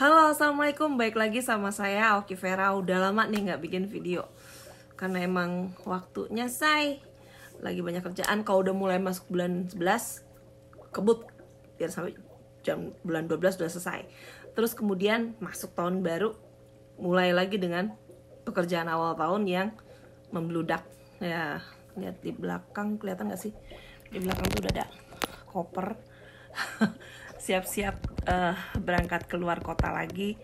Halo, Assalamualaikum. Baik lagi sama saya, Oki Vera. Udah lama nih nggak bikin video. Karena emang waktunya, say. Lagi banyak kerjaan. Kalau udah mulai masuk bulan 11, kebut. Biar sampai jam bulan 12 udah selesai. Terus kemudian masuk tahun baru, mulai lagi dengan pekerjaan awal tahun yang membludak. Ya, lihat di belakang kelihatan nggak sih? Di belakang tuh udah ada koper. siap-siap uh, berangkat keluar kota lagi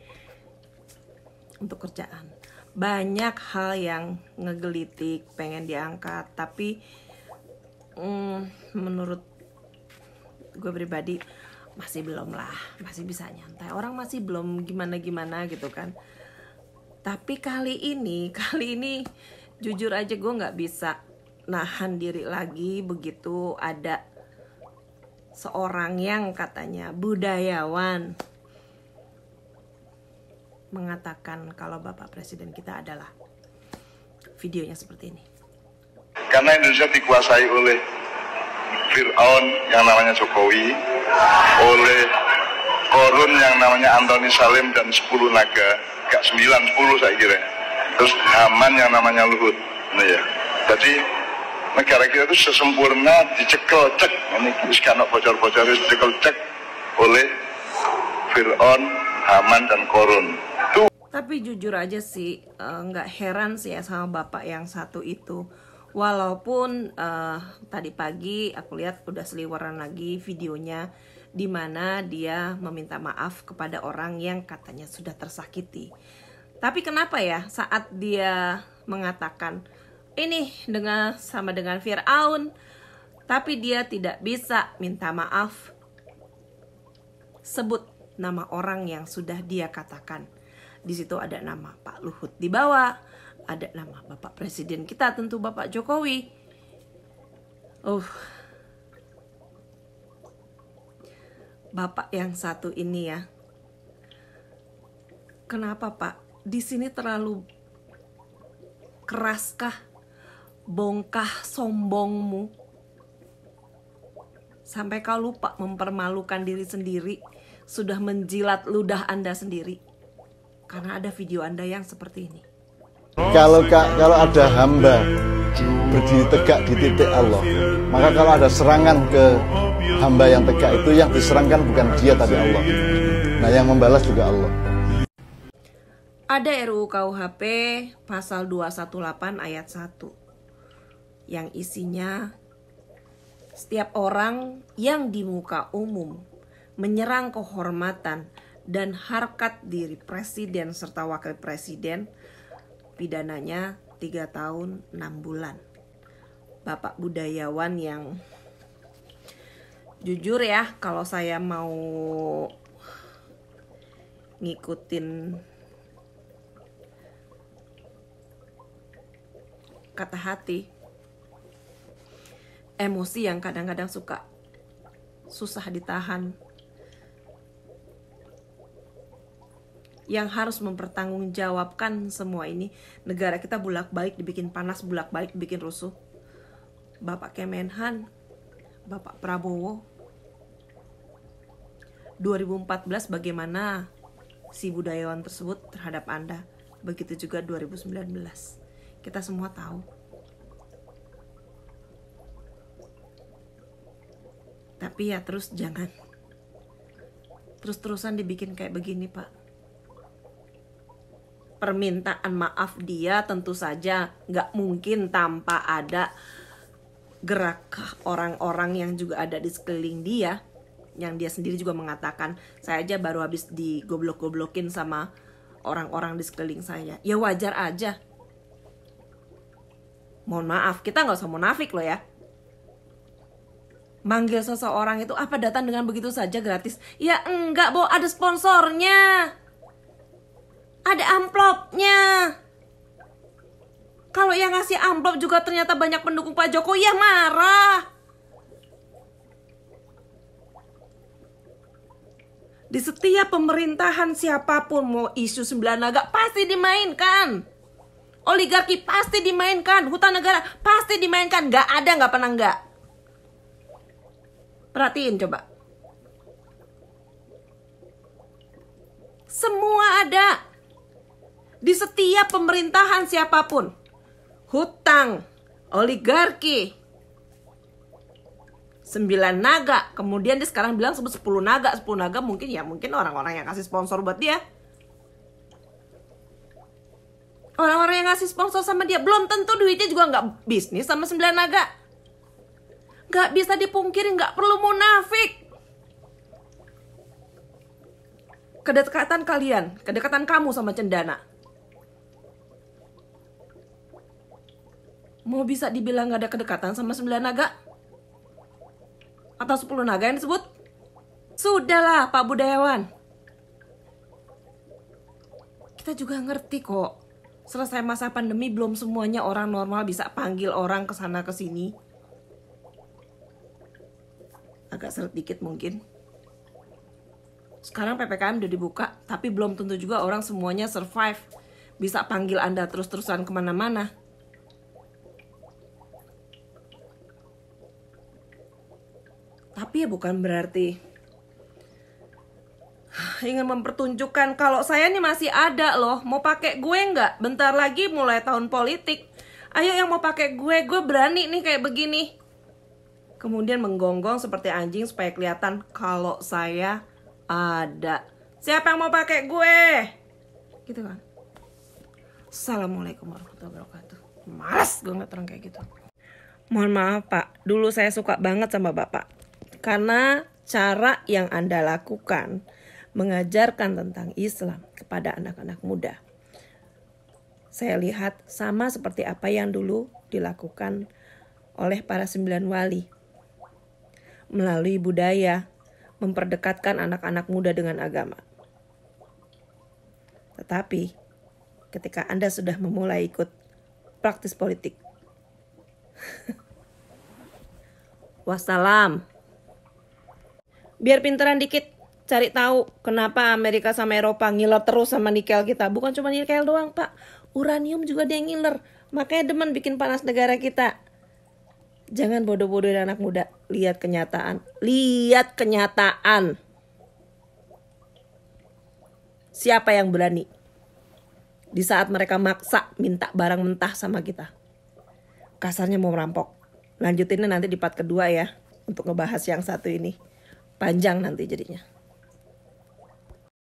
untuk kerjaan. Banyak hal yang ngegelitik, pengen diangkat, tapi mm, menurut gue pribadi masih belum lah, masih bisa nyantai. Orang masih belum gimana-gimana gitu kan. Tapi kali ini, kali ini jujur aja gue nggak bisa nahan diri lagi begitu ada seorang yang katanya budayawan mengatakan kalau Bapak Presiden kita adalah videonya seperti ini. Karena Indonesia dikuasai oleh Fir'aun yang namanya Jokowi, oleh Korun yang namanya Antoni Salim dan 10 naga, gak 9, 10 saya kira. Terus Haman yang namanya Luhut. Nah ya. Jadi negara kita itu sesempurna dicekel cek ini karena bocor-bocor dicekel cek oleh Fir'aun, Haman dan Korun. Tuh. Tapi jujur aja sih eh, nggak uh, heran sih ya sama bapak yang satu itu. Walaupun uh, tadi pagi aku lihat udah seliweran lagi videonya di mana dia meminta maaf kepada orang yang katanya sudah tersakiti. Tapi kenapa ya saat dia mengatakan ini dengan sama dengan Firaun, tapi dia tidak bisa minta maaf. Sebut nama orang yang sudah dia katakan. Di situ ada nama Pak Luhut di bawah, ada nama Bapak Presiden kita tentu Bapak Jokowi. Uh. Bapak yang satu ini ya. Kenapa, Pak? Di sini terlalu keraskah bongkah sombongmu sampai kau lupa mempermalukan diri sendiri sudah menjilat ludah Anda sendiri karena ada video Anda yang seperti ini kalau kak kalau ada hamba berdiri tegak di titik Allah maka kalau ada serangan ke hamba yang tegak itu yang diserangkan bukan dia tapi Allah nah yang membalas juga Allah ada RUU KUHP pasal 218 ayat 1 yang isinya setiap orang yang di muka umum menyerang kehormatan dan harkat diri presiden serta wakil presiden pidananya 3 tahun 6 bulan. Bapak budayawan yang jujur ya kalau saya mau ngikutin kata hati emosi yang kadang-kadang suka susah ditahan yang harus mempertanggungjawabkan semua ini negara kita bulak balik dibikin panas bulak balik dibikin rusuh Bapak Kemenhan Bapak Prabowo 2014 bagaimana si budayawan tersebut terhadap Anda begitu juga 2019 kita semua tahu tapi ya terus jangan terus-terusan dibikin kayak begini pak permintaan maaf dia tentu saja nggak mungkin tanpa ada gerak orang-orang yang juga ada di sekeliling dia yang dia sendiri juga mengatakan saya aja baru habis digoblok-goblokin sama orang-orang di sekeliling saya ya wajar aja mohon maaf kita nggak usah munafik loh ya manggil seseorang itu apa datang dengan begitu saja gratis? Ya enggak, Bo, ada sponsornya. Ada amplopnya. Kalau yang ngasih amplop juga ternyata banyak pendukung Pak Jokowi, ya marah. Di setiap pemerintahan siapapun mau isu sembilan naga pasti dimainkan oligarki pasti dimainkan, hutan negara pasti dimainkan, nggak ada nggak pernah nggak. Perhatiin coba. Semua ada. Di setiap pemerintahan siapapun. Hutang, oligarki, sembilan naga. Kemudian dia sekarang bilang sebut sepuluh naga. sepuluh naga mungkin ya mungkin orang-orang yang kasih sponsor buat dia. Orang-orang yang ngasih sponsor sama dia belum tentu duitnya juga nggak bisnis sama sembilan naga. Gak bisa dipungkiri, gak perlu munafik. Kedekatan kalian, kedekatan kamu sama cendana. Mau bisa dibilang gak ada kedekatan sama sembilan naga? Atau sepuluh naga yang disebut? Sudahlah Pak Budayawan. Kita juga ngerti kok. Selesai masa pandemi belum semuanya orang normal bisa panggil orang kesana kesini sini agak seret dikit mungkin sekarang PPKM udah dibuka tapi belum tentu juga orang semuanya survive bisa panggil Anda terus-terusan kemana-mana tapi ya bukan berarti ingin mempertunjukkan kalau saya ini masih ada loh mau pakai gue nggak bentar lagi mulai tahun politik ayo yang mau pakai gue gue berani nih kayak begini kemudian menggonggong seperti anjing supaya kelihatan kalau saya ada. Siapa yang mau pakai gue? Gitu kan. Assalamualaikum warahmatullahi wabarakatuh. Males gue nggak terang kayak gitu. Mohon maaf pak, dulu saya suka banget sama bapak. Karena cara yang Anda lakukan mengajarkan tentang Islam kepada anak-anak muda. Saya lihat sama seperti apa yang dulu dilakukan oleh para sembilan wali melalui budaya, memperdekatkan anak-anak muda dengan agama. Tetapi, ketika Anda sudah memulai ikut praktis politik, wassalam. Biar pinteran dikit, cari tahu kenapa Amerika sama Eropa ngiler terus sama nikel kita. Bukan cuma nikel doang, Pak. Uranium juga dia ngiler. Makanya demen bikin panas negara kita. Jangan bodoh-bodohin anak muda. Lihat kenyataan. Lihat kenyataan. Siapa yang berani? Di saat mereka maksa minta barang mentah sama kita. Kasarnya mau merampok. Lanjutinnya nanti di part kedua ya. Untuk ngebahas yang satu ini. Panjang nanti jadinya.